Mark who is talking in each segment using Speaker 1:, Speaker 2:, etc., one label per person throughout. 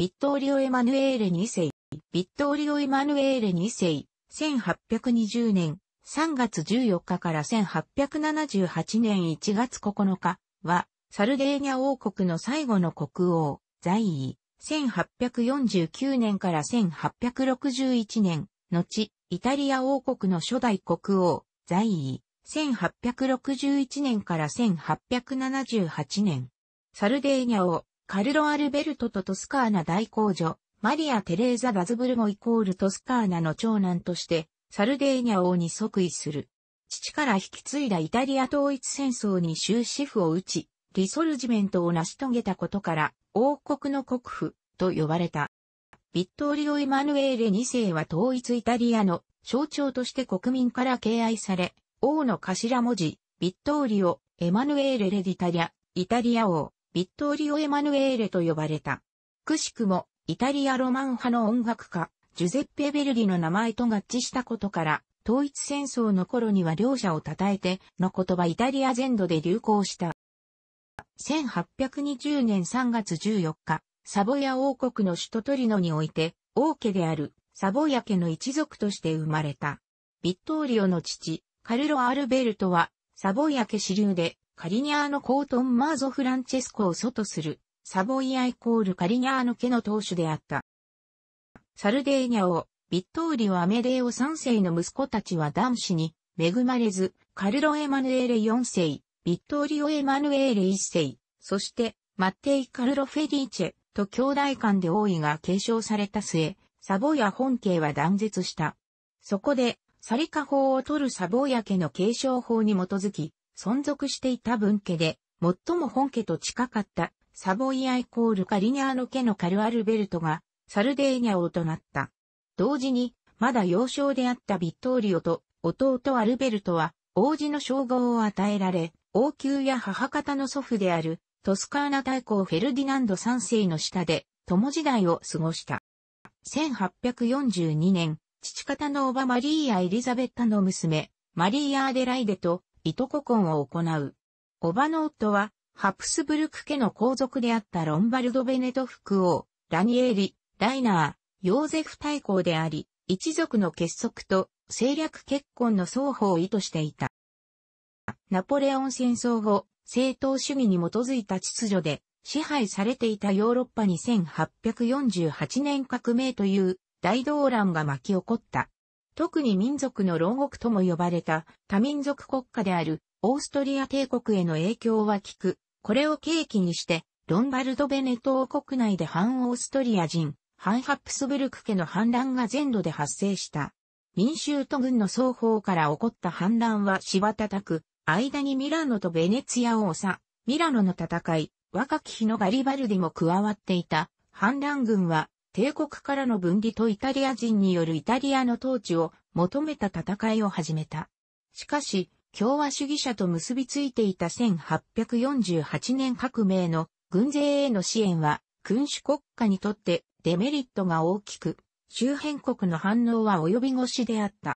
Speaker 1: ビットーリオ・エマヌエーレ2世。ビットーリオ・エマヌエーレ2世。1820年3月14日から1878年1月9日は、サルデーニャ王国の最後の国王、在位。1849年から1861年、後、イタリア王国の初代国王、在位。1861年から1878年。サルデーニャ王、カルロ・アルベルトとトスカーナ大公女、マリア・テレーザ・ガズブルゴイコールトスカーナの長男として、サルデーニャ王に即位する。父から引き継いだイタリア統一戦争に終止符を打ち、リソルジメントを成し遂げたことから、王国の国府と呼ばれた。ビットーリオ・エマヌエーレ2世は統一イタリアの象徴として国民から敬愛され、王の頭文字、ビットーリオ・エマヌエーレ・レディタリア、イタリア王、ビットーリオ・エマヌエーレと呼ばれた。くしくも、イタリアロマン派の音楽家、ジュゼッペ・ベルリの名前と合致したことから、統一戦争の頃には両者を称えての言葉イタリア全土で流行した。1820年3月14日、サボヤ王国の首都トリノにおいて、王家であるサボヤ家の一族として生まれた。ビットーリオの父、カルロ・アルベルトは、サボヤ家支流で、カリニャーノ・コートン・マーゾ・フランチェスコを祖とする、サボイアイコール・カリニャーノ家の当主であった。サルデーニャ王、ビットーリオ・アメデーオ3世の息子たちは男子に恵まれず、カルロ・エマヌエーレ4世、ビットーリオ・エマヌエーレ1世、そしてマッテイ・カルロ・フェリーチェと兄弟間で王位が継承された末、サボイア本家は断絶した。そこで、サリカ法を取るサボイア家の継承法に基づき、存続していた分家で、最も本家と近かったサボイアイコールカリニャーの家のカルアルベルトがサルデーニャ王となった。同時に、まだ幼少であったビットーリオと弟アルベルトは王子の称号を与えられ、王宮や母方の祖父であるトスカーナ大公フェルディナンド3世の下で友時代を過ごした。1842年、父方のおばマリーア・エリザベッタの娘、マリーア・アデライデといとこ婚を行う。オバの夫は、ハプスブルク家の皇族であったロンバルド・ベネト副王、ラニエリ、ライナー、ヨーゼフ大公であり、一族の結束と政略結婚の双方を意図していた。ナポレオン戦争後、政党主義に基づいた秩序で支配されていたヨーロッパに1848年革命という大動乱が巻き起こった。特に民族の牢獄とも呼ばれた多民族国家であるオーストリア帝国への影響は効く。これを契機にして、ロンバルド・ベネト王国内で反オーストリア人、反ハプスブルク家の反乱が全土で発生した。民衆と軍の双方から起こった反乱はした叩く、間にミラノとベネツィア押さ、ミラノの戦い、若き日のガリバルディも加わっていた反乱軍は帝国からの分離とイタリア人によるイタリアの統治を求めた戦いを始めた。しかし、共和主義者と結びついていた1848年革命の軍勢への支援は君主国家にとってデメリットが大きく、周辺国の反応は及び腰であった。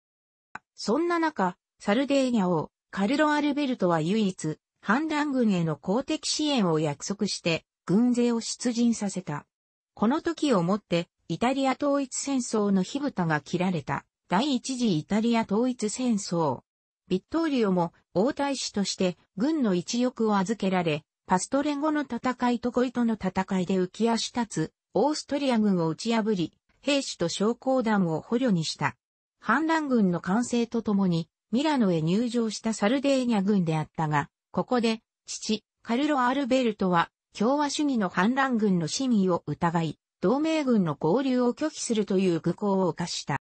Speaker 1: そんな中、サルデーニャ王、カルロ・アルベルトは唯一、反乱軍への公的支援を約束して、軍勢を出陣させた。この時をもって、イタリア統一戦争の火蓋が切られた、第一次イタリア統一戦争。ビットーリオも王太子として軍の一翼を預けられ、パストレンゴの戦いとコイの戦いで浮き足立つ、オーストリア軍を打ち破り、兵士と将校団を捕虜にした。反乱軍の完成とともに、ミラノへ入城したサルデーニャ軍であったが、ここで、父、カルロ・アルベルトは、共和主義の反乱軍の市民を疑い、同盟軍の合流を拒否するという愚行を犯した。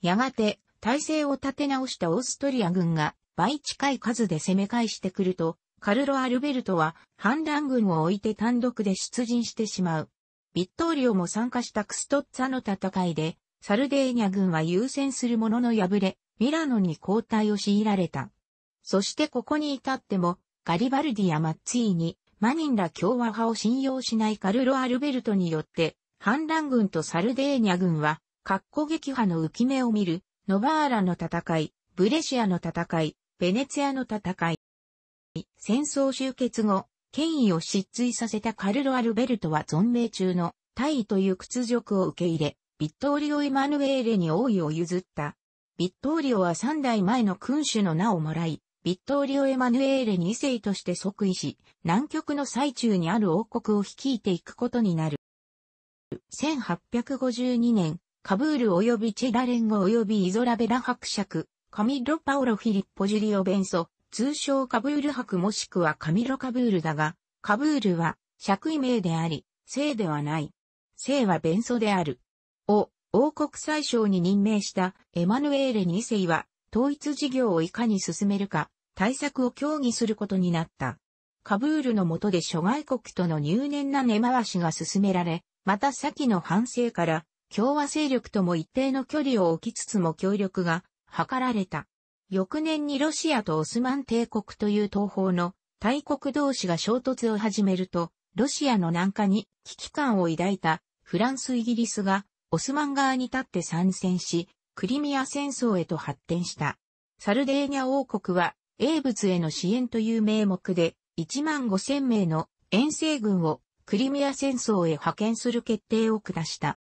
Speaker 1: やがて、体制を立て直したオーストリア軍が倍近い数で攻め返してくると、カルロ・アルベルトは反乱軍を置いて単独で出陣してしまう。ビットーリオも参加したクストッツァの戦いで、サルデーニャ軍は優先するものの敗れ、ミラノに交代を強いられた。そしてここに至っても、ガリバルディやマッツィーニ、マニンラ共和派を信用しないカルロ・アルベルトによって、反乱軍とサルデーニャ軍は、格好撃破の浮き目を見る、ノバーラの戦い、ブレシアの戦い、ベネツィアの戦い。戦争終結後、権威を失墜させたカルロ・アルベルトは存命中の大尉という屈辱を受け入れ、ビットーリオ・イマヌエーレに王位を譲った。ビットーリオは三代前の君主の名をもらい、ビットーリオ・エマヌエーレ2世として即位し、南極の最中にある王国を率いていくことになる。1852年、カブール及びチェダレンゴ及びイゾラベラ伯爵、カミロ・パオロ・フィリッポ・ジュリオ・ベンソ、通称カブール伯もしくはカミロ・カブールだが、カブールは、爵位名であり、姓ではない。姓はベンソである。を、王国最小に任命したエマヌエーレ2世は、統一事業をいかに進めるか、対策を協議することになった。カブールの下で諸外国との入念な根回しが進められ、また先の反省から共和勢力とも一定の距離を置きつつも協力が図られた。翌年にロシアとオスマン帝国という東方の大国同士が衝突を始めると、ロシアの南下に危機感を抱いたフランス・イギリスがオスマン側に立って参戦し、クリミア戦争へと発展した。サルデーニャ王国は英仏への支援という名目で、1万5千名の遠征軍をクリミア戦争へ派遣する決定を下した。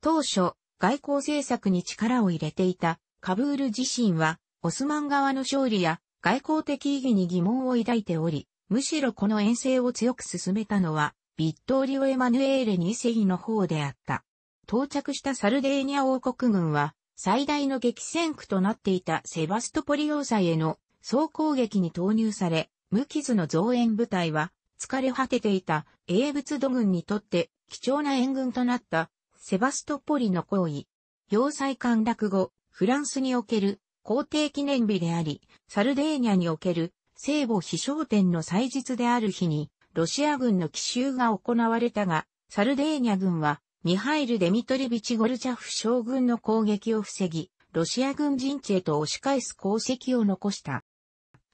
Speaker 1: 当初、外交政策に力を入れていたカブール自身は、オスマン側の勝利や外交的意義に疑問を抱いており、むしろこの遠征を強く進めたのは、ビットーリオ・エマヌエーレ2世の方であった。到着したサルデーニャ王国軍は、最大の激戦区となっていたセバストポリ要塞への総攻撃に投入され、無傷の増援部隊は、疲れ果てていた英仏土軍にとって貴重な援軍となったセバストポリの行為。要塞陥落後、フランスにおける皇帝記念日であり、サルデーニャにおける聖母飛翔天の祭日である日に、ロシア軍の奇襲が行われたが、サルデーニャ軍は、ミハイル・デミトリビチ・ゴルチャフ将軍の攻撃を防ぎ、ロシア軍陣地へと押し返す功績を残した。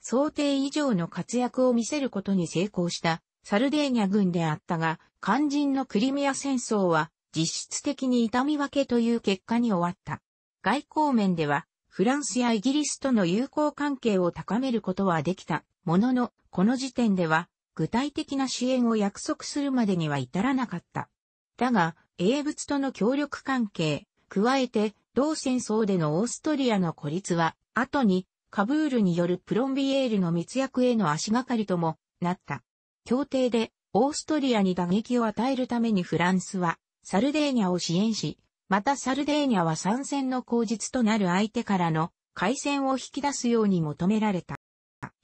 Speaker 1: 想定以上の活躍を見せることに成功したサルデーニャ軍であったが、肝心のクリミア戦争は実質的に痛み分けという結果に終わった。外交面では、フランスやイギリスとの友好関係を高めることはできた。ものの、この時点では、具体的な支援を約束するまでには至らなかった。だが、英仏との協力関係、加えて、同戦争でのオーストリアの孤立は、後にカブールによるプロンビエールの密約への足がかりともなった。協定でオーストリアに打撃を与えるためにフランスはサルデーニャを支援し、またサルデーニャは参戦の口実となる相手からの海戦を引き出すように求められた。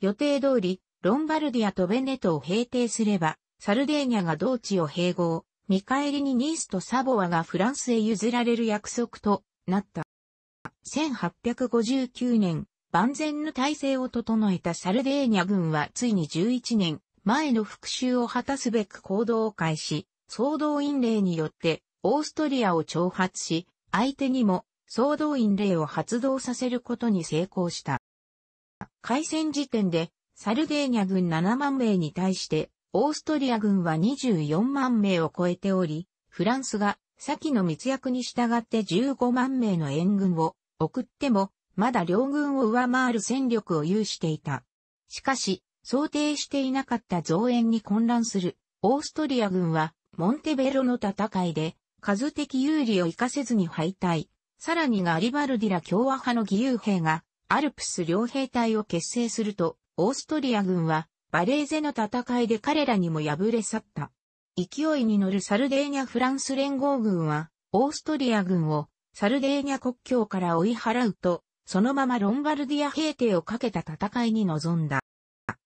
Speaker 1: 予定通り、ロンバルディアとベネトを平定すれば、サルデーニャが同地を併合、見返りにニースとサボアがフランスへ譲られる約束となった。1859年、万全の体制を整えたサルデーニャ軍はついに11年前の復讐を果たすべく行動を開始、総動員令によってオーストリアを挑発し、相手にも総動員令を発動させることに成功した。開戦時点でサルデーニャ軍7万名に対してオーストリア軍は24万名を超えており、フランスが先の密約に従って15万名の援軍を送ってもまだ両軍を上回る戦力を有していた。しかし、想定していなかった増援に混乱する、オーストリア軍は、モンテベロの戦いで、数的有利を活かせずに敗退。さらにガリバルディラ共和派の義勇兵が、アルプス両兵隊を結成すると、オーストリア軍は、バレーゼの戦いで彼らにも敗れ去った。勢いに乗るサルデーニャ・フランス連合軍は、オーストリア軍をサルデーニャ国境から追い払うと、そのままロンバルディア平定をかけた戦いに臨んだ。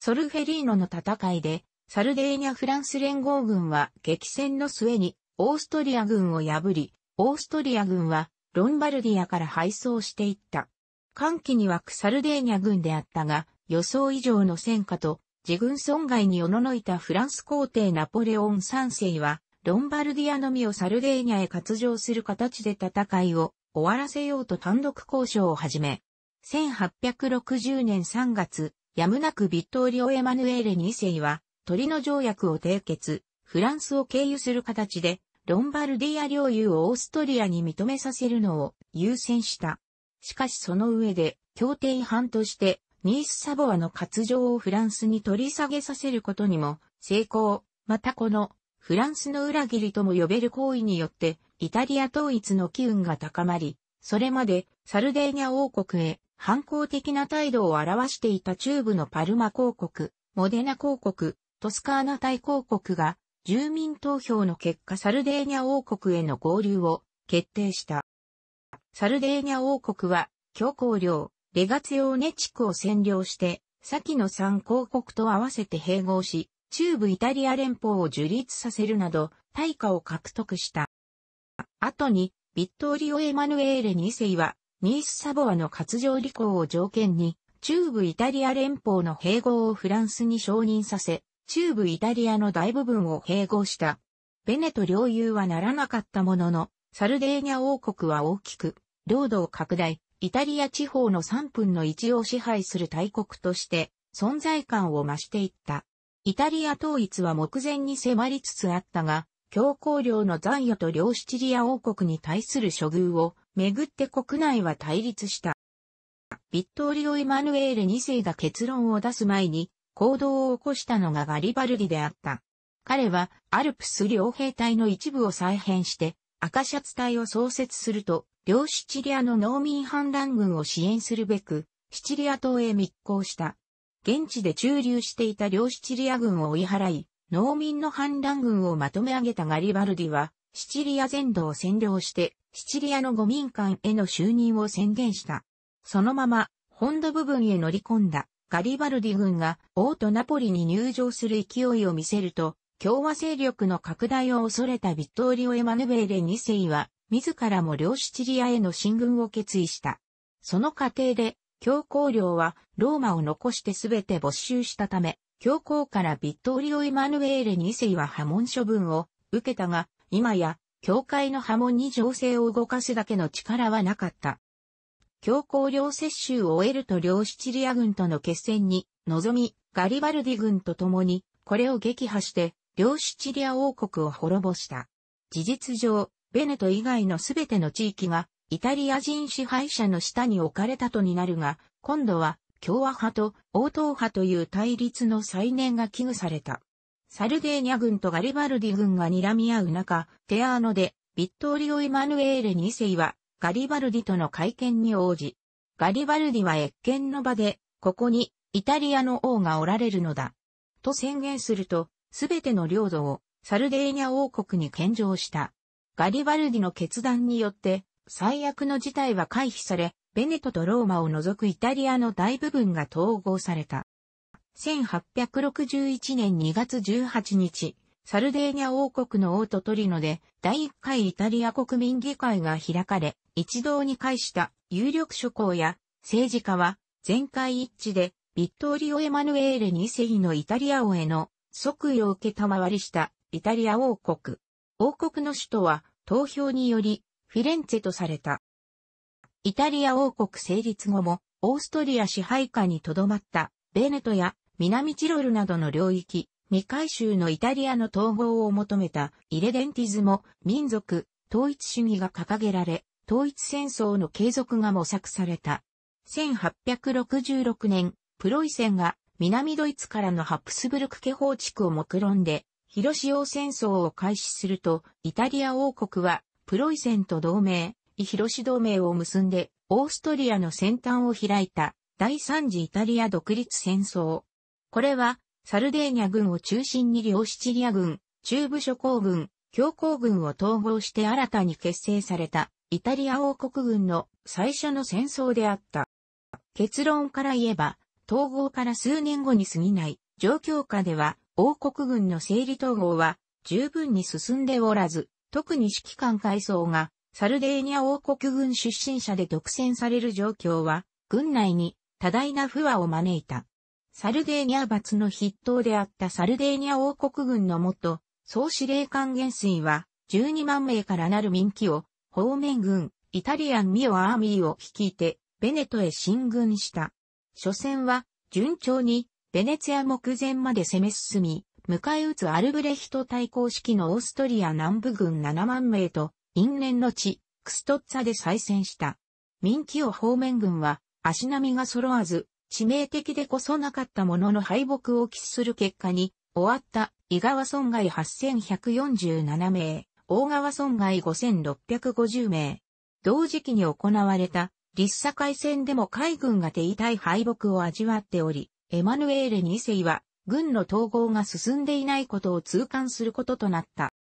Speaker 1: ソルフェリーノの戦いで、サルデーニャ・フランス連合軍は激戦の末にオーストリア軍を破り、オーストリア軍はロンバルディアから敗走していった。歓喜に湧くサルデーニャ軍であったが、予想以上の戦果と自軍損害におののいたフランス皇帝ナポレオン三世は、ロンバルディアのみをサルデーニャへ割譲する形で戦いを終わらせようと単独交渉を始め、1860年3月、やむなくビットーリオ・エマヌエーレ2世は、トリノ条約を締結、フランスを経由する形で、ロンバルディア領有をオーストリアに認めさせるのを優先した。しかしその上で、協定違反として、ニース・サボアの割譲をフランスに取り下げさせることにも成功。またこの、フランスの裏切りとも呼べる行為によって、イタリア統一の機運が高まり、それまでサルデーニャ王国へ反抗的な態度を表していた中部のパルマ公国、モデナ公国、トスカーナ大公国が住民投票の結果サルデーニャ王国への合流を決定した。サルデーニャ王国は強行領、レガツヨーネ地区を占領して、先の三公国と合わせて併合し、中部イタリア連邦を樹立させるなど、大化を獲得した。後に、ビットーリオ・エマヌエーレ2世は、ニース・サボアの活上履行を条件に、中部イタリア連邦の併合をフランスに承認させ、中部イタリアの大部分を併合した。ベネト領有はならなかったものの、サルデーニャ王国は大きく、領土を拡大、イタリア地方の3分の1を支配する大国として、存在感を増していった。イタリア統一は目前に迫りつつあったが、強行領の残余と両シチリア王国に対する処遇をめぐって国内は対立した。ビットオリオ・エマヌエール2世が結論を出す前に行動を起こしたのがガリバルディであった。彼はアルプス両兵隊の一部を再編して赤シャツ隊を創設すると、両シチリアの農民反乱軍を支援するべく、シチリア島へ密航した。現地で駐留していた両シチリア軍を追い払い、農民の反乱軍をまとめ上げたガリバルディは、シチリア全土を占領して、シチリアの五民間への就任を宣言した。そのまま、本土部分へ乗り込んだ、ガリバルディ軍が王都ナポリに入場する勢いを見せると、共和勢力の拡大を恐れたビットーリオ・エマヌベーレ2世は、自らも両シチリアへの進軍を決意した。その過程で、教皇領はローマを残してすべて没収したため、教皇からビットオリオ・イマヌエーレ2世は破門処分を受けたが、今や、教会の破門に情勢を動かすだけの力はなかった。教皇領接収を終えると両シチリア軍との決戦に臨み、ガリバルディ軍と共に、これを撃破して、両シチリア王国を滅ぼした。事実上、ベネト以外のすべての地域が、イタリア人支配者の下に置かれたとになるが、今度は、共和派と王答派という対立の再燃が危惧された。サルデーニャ軍とガリバルディ軍が睨み合う中、テアーノで、ビットーリオ・イマヌエーレ2世は、ガリバルディとの会見に応じ、ガリバルディは越見の場で、ここに、イタリアの王がおられるのだ。と宣言すると、すべての領土を、サルデーニャ王国に献上した。ガリバルディの決断によって、最悪の事態は回避され、ベネトとローマを除くイタリアの大部分が統合された。1861年2月18日、サルデーニャ王国の王都トリノで第1回イタリア国民議会が開かれ、一堂に会した有力諸侯や政治家は全会一致でビットーリオ・エマヌエーレ2世のイタリア王への即位を受けたまわりしたイタリア王国。王国の首都は投票によりフィレンツェとされた。イタリア王国成立後も、オーストリア支配下に留まった、ベネトや南チロルなどの領域、未回収のイタリアの統合を求めたイレデンティズも民族、統一主義が掲げられ、統一戦争の継続が模索された。1866年、プロイセンが南ドイツからのハプスブルク家法地区を目論んで、広島戦争を開始すると、イタリア王国はプロイセンと同盟、広し同盟を結んで、オーストリアの先端を開いた第三次イタリア独立戦争。これは、サルデーニャ軍を中心に両シチリア軍、中部諸侯軍、強行軍を統合して新たに結成されたイタリア王国軍の最初の戦争であった。結論から言えば、統合から数年後に過ぎない状況下では王国軍の整理統合は十分に進んでおらず、特に指揮官階層がサルデーニャ王国軍出身者で独占される状況は、軍内に多大な不和を招いた。サルデーニャ罰の筆頭であったサルデーニャ王国軍の元、総司令官元帥は、12万名からなる民機を、方面軍、イタリアンミオアーミーを率いて、ベネトへ進軍した。初戦は、順調に、ベネツヤ目前まで攻め進み、迎え撃つアルブレヒト対抗式のオーストリア南部軍7万名と、因縁の地、クストッツァで再戦した。民気を方面軍は、足並みが揃わず、致命的でこそなかったものの敗北を喫する結果に、終わった伊川損害8147名、大川損害5650名。同時期に行われた、立差海戦でも海軍が手痛い敗北を味わっており、エマヌエーレ2世は、軍の統合が進んでいないことを痛感することとなった。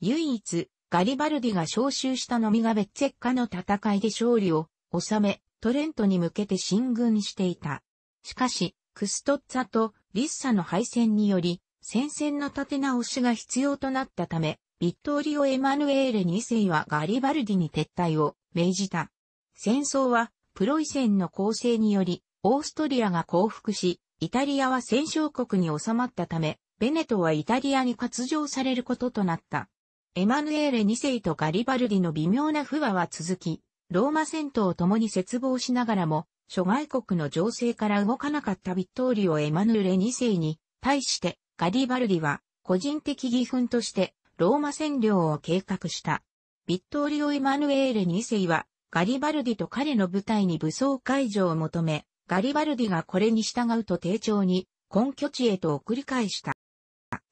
Speaker 1: 唯一、ガリバルディが召集したノミがベッツェッカの戦いで勝利を収め、トレントに向けて進軍していた。しかし、クストッツァとリッサの敗戦により、戦線の立て直しが必要となったため、ビットーリオ・エマヌエーレ2世はガリバルディに撤退を命じた。戦争は、プロイセンの攻勢により、オーストリアが降伏し、イタリアは戦勝国に収まったため、ベネトはイタリアに割譲されることとなった。エマヌエーレ2世とガリバルディの微妙な不和は続き、ローマ戦闘ともに絶望しながらも、諸外国の情勢から動かなかったビットーリオ・エマヌエレ2世に対して、ガリバルディは個人的義憤としてローマ占領を計画した。ビットーリオ・エマヌエーレ2世はガリバルディと彼の部隊に武装解除を求め、ガリバルディがこれに従うと丁重に根拠地へと送り返した。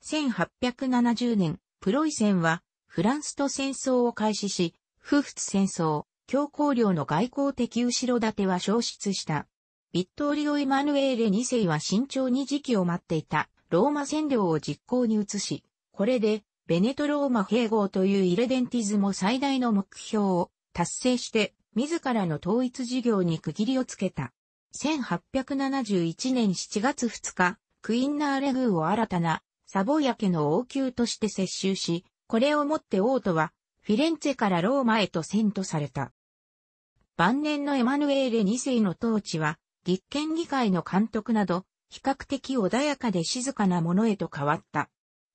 Speaker 1: 1870年、プロイセンはフランスと戦争を開始し、不仏戦争、強硬領の外交的後ろ盾は消失した。ビットオリオ・イマヌエーレ2世は慎重に時期を待っていたローマ占領を実行に移し、これでベネトローマ併合というイレデンティズも最大の目標を達成して自らの統一事業に区切りをつけた。1871年7月2日、クインナーレ宮を新たなサボヤ家の王宮として接収し、これをもって王都は、フィレンツェからローマへと遷都された。晩年のエマヌエーレ2世の統治は、立憲議会の監督など、比較的穏やかで静かなものへと変わった。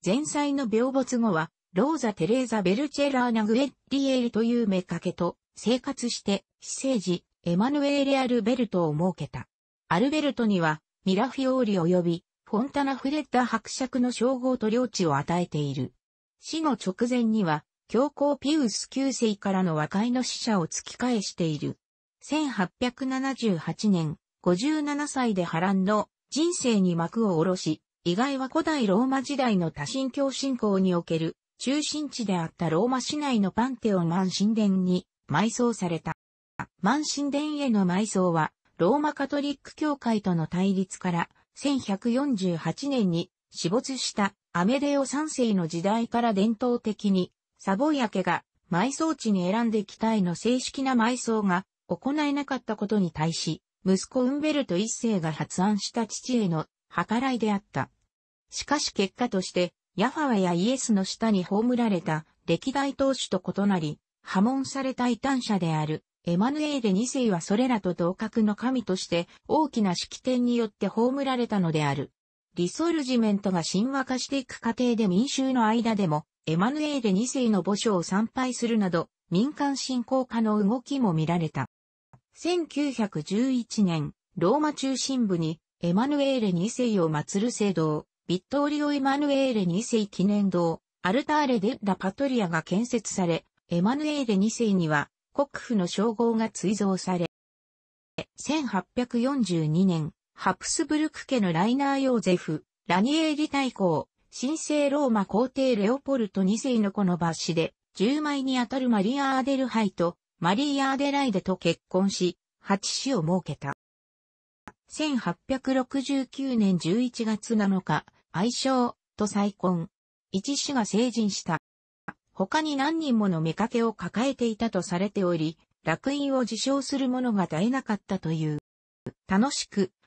Speaker 1: 前妻の病没後は、ローザ・テレーザ・ベルチェラーナ・グエッリエールという目かけと生活して、私生児、エマヌエーレ・アルベルトを設けた。アルベルトには、ミラフィオーリ及び、フォンタナ・フレッダ伯爵の称号と領地を与えている。死の直前には、教皇ピウス9世からの和解の使者を突き返している。1878年、57歳で波乱の人生に幕を下ろし、意外は古代ローマ時代の多神教信仰における中心地であったローマ市内のパンテオン満神殿に埋葬された。満神殿への埋葬はローマカトリック教会との対立から1148年に死没したアメデオ3世の時代から伝統的に、サボイア家が埋葬地に選んできたいの正式な埋葬が行えなかったことに対し、息子ウンベルト一世が発案した父への計らいであった。しかし結果として、ヤファワやイエスの下に葬られた歴代当主と異なり、破門された異端者であるエマヌエーデ2世はそれらと同格の神として大きな式典によって葬られたのである。リソルジメントが神話化していく過程で民衆の間でも、エマヌエーレ2世の墓所を参拝するなど、民間信仰化の動きも見られた。1911年、ローマ中心部に、エマヌエーレ2世を祀る聖堂、ビットーリオ・エマヌエーレ2世記念堂、アルターレ・デッラ・パトリアが建設され、エマヌエーレ2世には、国府の称号が追贈され、1842年、ハプスブルク家のライナー・ヨーゼフ、ラニエーリ大公、神聖ローマ皇帝レオポルト2世の子の抜子で、10枚にあたるマリア・アーデルハイとマリー・アーデライデと結婚し、8子を設けた。1869年11月7日、愛称と再婚。一子が成人した。他に何人もの見かけを抱えていたとされており、楽印を自称する者が絶えなかったという。楽しく、